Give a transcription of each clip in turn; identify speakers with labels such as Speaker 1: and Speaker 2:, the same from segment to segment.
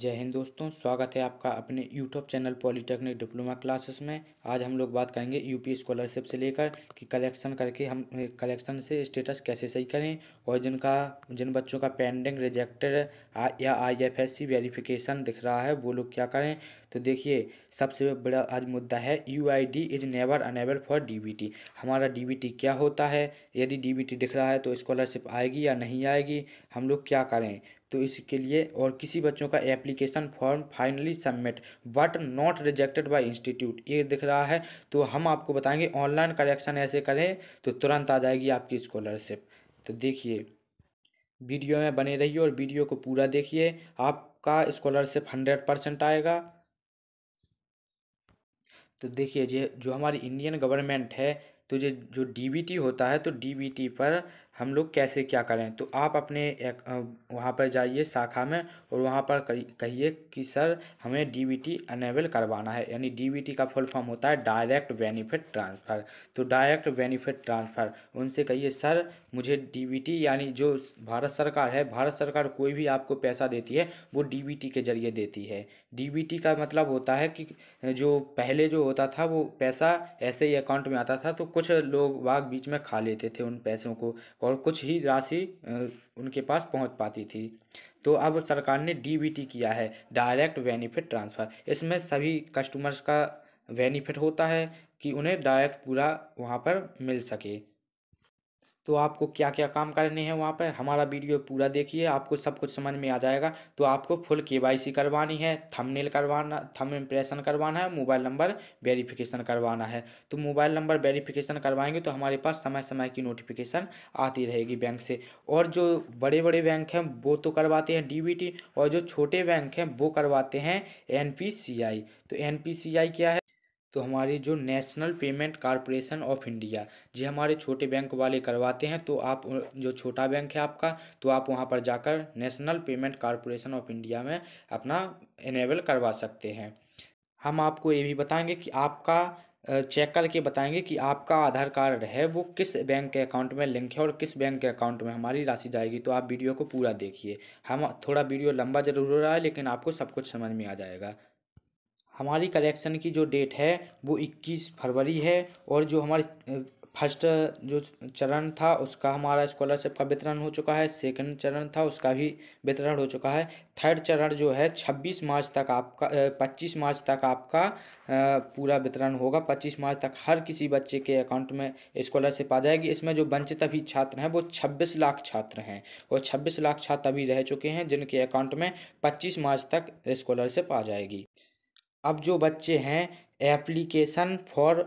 Speaker 1: जय हिंद दोस्तों स्वागत है आपका अपने YouTube channel polytechnic diploma classes में आज हम लोग बात करेंगे यूपी स्कॉलरशिप से लेकर कि कलेक्शन करके हम कलेक्शन से स्टेटस कैसे सही करें और जिनका जिन बच्चों का पेंडिंग रिजेक्टेड या सी वेरिफिकेशन दिख रहा है वो लोग क्या करें तो देखिए सबसे बड़ा आज मुद्दा है U I D is never enable for D B T हमारा डी बी टी क्या होता है यदि डी बी टी दिख रहा है तो स्कॉलरशिप आएगी या नहीं आएगी हम लोग क्या करें तो इसके लिए और किसी बच्चों का application form finally submit but not rejected by institute ये दिख रहा है तो हम आपको बताएंगे ऑनलाइन करेक्शन ऐसे करें तो तुरंत आ जाएगी आपकी स्कॉलरशिप तो देखिए वीडियो में बने रहिए और वीडियो को पूरा देखिए आपका स्कॉलरशिप हंड्रेड परसेंट आएगा तो देखिए जो जो हमारी इंडियन गवर्नमेंट है तो जो जो डीबीटी होता है तो डीबीटी पर हम लोग कैसे क्या करें तो आप अपने एक वहाँ पर जाइए शाखा में और वहाँ पर कहिए कि सर हमें डीबीटी अनेबल करवाना है यानी डीबीटी का फुल फॉर्म होता है डायरेक्ट बेनिफिट ट्रांसफ़र तो डायरेक्ट बेनिफिट ट्रांसफ़र उनसे कहिए सर मुझे डीबीटी यानी जो भारत सरकार है भारत सरकार कोई भी आपको पैसा देती है वो डी के ज़रिए देती है डीबीटी का मतलब होता है कि जो पहले जो होता था वो पैसा ऐसे ही अकाउंट में आता था तो कुछ लोग बाग बीच में खा लेते थे उन पैसों को और कुछ ही राशि उनके पास पहुंच पाती थी तो अब सरकार ने डीबीटी किया है डायरेक्ट बेनिफिट ट्रांसफ़र इसमें सभी कस्टमर्स का बेनिफिट होता है कि उन्हें डायरेक्ट पूरा वहाँ पर मिल सके तो आपको क्या क्या काम करने हैं वहाँ पर हमारा वीडियो पूरा देखिए आपको सब कुछ समझ में आ जाएगा तो आपको फुल केवाईसी करवानी है थंबनेल करवाना थंब इम्प्रेशन करवाना है मोबाइल नंबर वेरिफिकेशन करवाना है तो मोबाइल नंबर वेरिफिकेशन करवाएंगे तो हमारे पास समय समय की नोटिफिकेशन आती रहेगी बैंक से और जो बड़े बड़े बैंक हैं वो तो करवाते हैं डी और जो छोटे बैंक हैं वो करवाते हैं एन तो एन क्या है तो हमारी जो national payment corporation of India जी हमारे छोटे बैंक वाले करवाते हैं तो आप जो छोटा बैंक है आपका तो आप वहाँ पर जाकर national payment corporation of India में अपना इनेबल करवा सकते हैं हम आपको ये भी बताएंगे कि आपका चेक करके बताएंगे कि आपका आधार कार्ड है वो किस बैंक के अकाउंट में लिंक है और किस बैंक के अकाउंट में हमारी राशि जाएगी तो आप वीडियो को पूरा देखिए हम थोड़ा वीडियो लंबा ज़रूर हो रहा है लेकिन आपको सब कुछ समझ में आ जाएगा हमारी कलेक्शन की जो डेट है वो इक्कीस फरवरी है और जो हमारे फर्स्ट जो चरण था उसका हमारा स्कॉलरशिप का वितरण हो चुका है सेकंड चरण था उसका भी वितरण हो चुका है थर्ड चरण जो है 26 मार्च तक आपका 25 मार्च तक आपका पूरा वितरण होगा 25 मार्च तक हर किसी बच्चे के अकाउंट में स्कॉलरशिप आ जाएगी इसमें जो वंचित अभी छात्र हैं वो 26 लाख छात्र हैं और 26 लाख छात्र अभी रह चुके हैं जिनके अकाउंट में पच्चीस मार्च तक स्कॉलरशिप आ जाएगी अब जो बच्चे हैं application for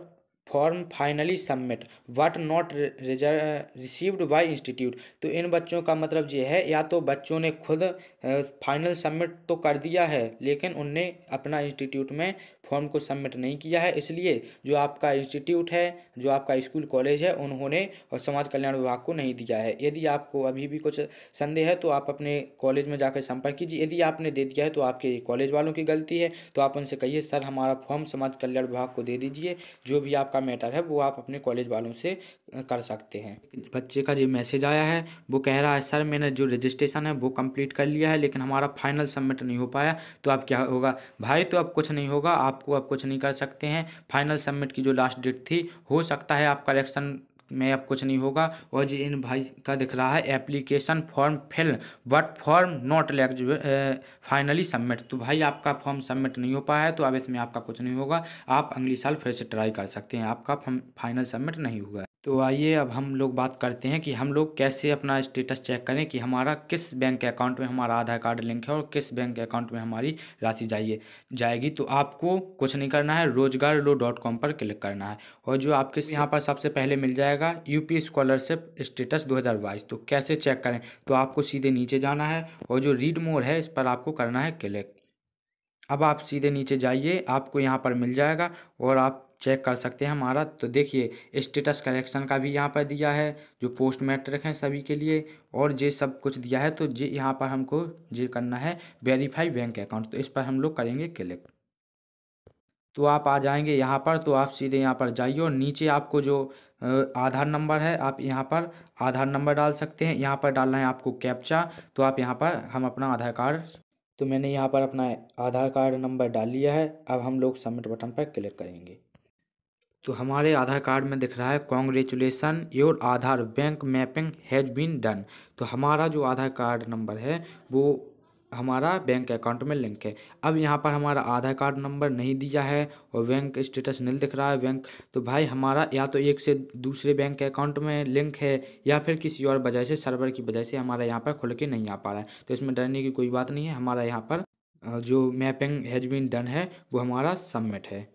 Speaker 1: form finally submit what not received by institute तो इन बच्चों का मतलब ये है या तो बच्चों ने खुद फाइनल सबमिट तो कर दिया है लेकिन उनने अपना इंस्टीट्यूट में फॉर्म को सबमिट नहीं किया है इसलिए जो आपका इंस्टीट्यूट है जो आपका स्कूल कॉलेज है उन्होंने और समाज कल्याण विभाग को नहीं दिया है यदि आपको अभी भी कुछ संदेह है तो आप अपने कॉलेज में जाकर संपर्क कीजिए यदि आपने दे दिया है तो आपके कॉलेज वालों की गलती है तो आप उनसे कहिए सर हमारा फॉर्म समाज कल्याण विभाग को दे दीजिए जो भी आपका मैटर है वो आप अपने कॉलेज वालों से कर सकते हैं बच्चे का जो मैसेज आया है वो कह रहा है सर मैंने जो रजिस्ट्रेशन है वो कंप्लीट कर लिया है लेकिन हमारा फाइनल सबमिट नहीं हो पाया तो अब क्या होगा भाई तो अब कुछ नहीं होगा आपको अब कुछ नहीं कर सकते हैं फाइनल सबमिट की जो लास्ट डेट थी हो सकता है आप करेक्शन में अब कुछ नहीं होगा और जी इन भाई का दिख रहा है application form fill but form not eligible finally submit तो भाई आपका फॉर्म सबमिट नहीं हो पाया है तो अब इसमें आपका कुछ नहीं होगा आप अगली साल फिर से ट्राई कर सकते हैं आपका फॉर्म फाइनल सबमिट नहीं हुआ तो आइए अब हम लोग बात करते हैं कि हम लोग कैसे अपना स्टेटस चेक करें कि हमारा किस बैंक अकाउंट में हमारा आधार कार्ड लिंक है और किस बैंक अकाउंट में हमारी राशि जाइए जाएगी तो आपको कुछ नहीं करना है रोजगार लो डॉट कॉम पर क्लिक करना है और जो आपके यहाँ पर सबसे पहले मिल जाएगा यूपी स्कॉलरशिप स्टेटस दो तो कैसे चेक करें तो आपको सीधे नीचे जाना है और जो रीड मोर है इस पर आपको करना है क्लिक अब आप सीधे नीचे जाइए आपको यहाँ पर मिल जाएगा और आप चेक कर सकते हैं हमारा तो देखिए स्टेटस कलेक्शन का भी यहाँ पर दिया है जो पोस्ट मैट्रिक हैं सभी के लिए और ये सब कुछ दिया है तो जे यहाँ पर हमको जे करना है वेरीफाई बैंक अकाउंट तो इस पर हम लोग करेंगे क्लिक तो आप आ जाएंगे यहाँ पर तो आप सीधे यहाँ पर जाइए और नीचे आपको जो आधार नंबर है आप यहाँ पर आधार नंबर डाल सकते हैं यहाँ पर डालना है आपको कैप्चा तो आप यहाँ पर हम अपना आधार कार्ड तो मैंने यहाँ पर अपना आधार कार्ड नंबर डाल लिया है अब हम लोग सबमिट बटन पर क्लिक करेंगे तो हमारे आधार कार्ड में दिख रहा है congratulation your Aadhaar bank mapping has been done तो हमारा जो आधार कार्ड नंबर है वो हमारा बैंक अकाउंट में लिंक है अब यहाँ पर हमारा आधार कार्ड नंबर नहीं दिया है और बैंक स्टेटस नहीं दिख रहा है बैंक तो भाई हमारा या तो एक से दूसरे बैंक अकाउंट में लिंक है या फिर किसी और वजह से सर्वर की वजह से हमारा यहाँ पर खुल के नहीं आ पा रहा है तो इसमें डरने की कोई बात नहीं है हमारा यहाँ पर जो मैपिंग हैज बीन डन है वो हमारा सबमिट है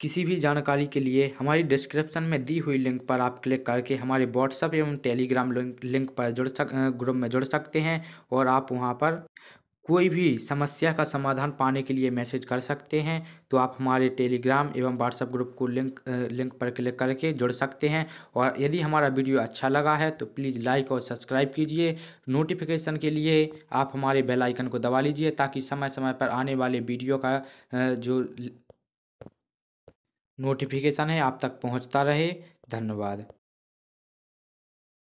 Speaker 1: किसी भी जानकारी के लिए हमारी डिस्क्रिप्शन में दी हुई लिंक पर आप क्लिक करके हमारे व्हाट्सअप एवं टेलीग्राम लिंक लिंक पर जुड़ सक ग्रुप में जुड़ सकते हैं और आप वहाँ पर कोई भी समस्या का समाधान पाने के लिए मैसेज कर सकते हैं तो आप हमारे टेलीग्राम एवं व्हाट्सएप ग्रुप को लिंक लिंक पर क्लिक करके जुड़ सकते हैं और यदि हमारा वीडियो अच्छा लगा है तो प्लीज़ लाइक और सब्सक्राइब कीजिए नोटिफिकेशन के लिए आप हमारे बेल आइकन को दबा लीजिए ताकि समय समय पर आने वाले वीडियो का जो नोटिफिकेशन है आप तक पहुँचता रहे धन्यवाद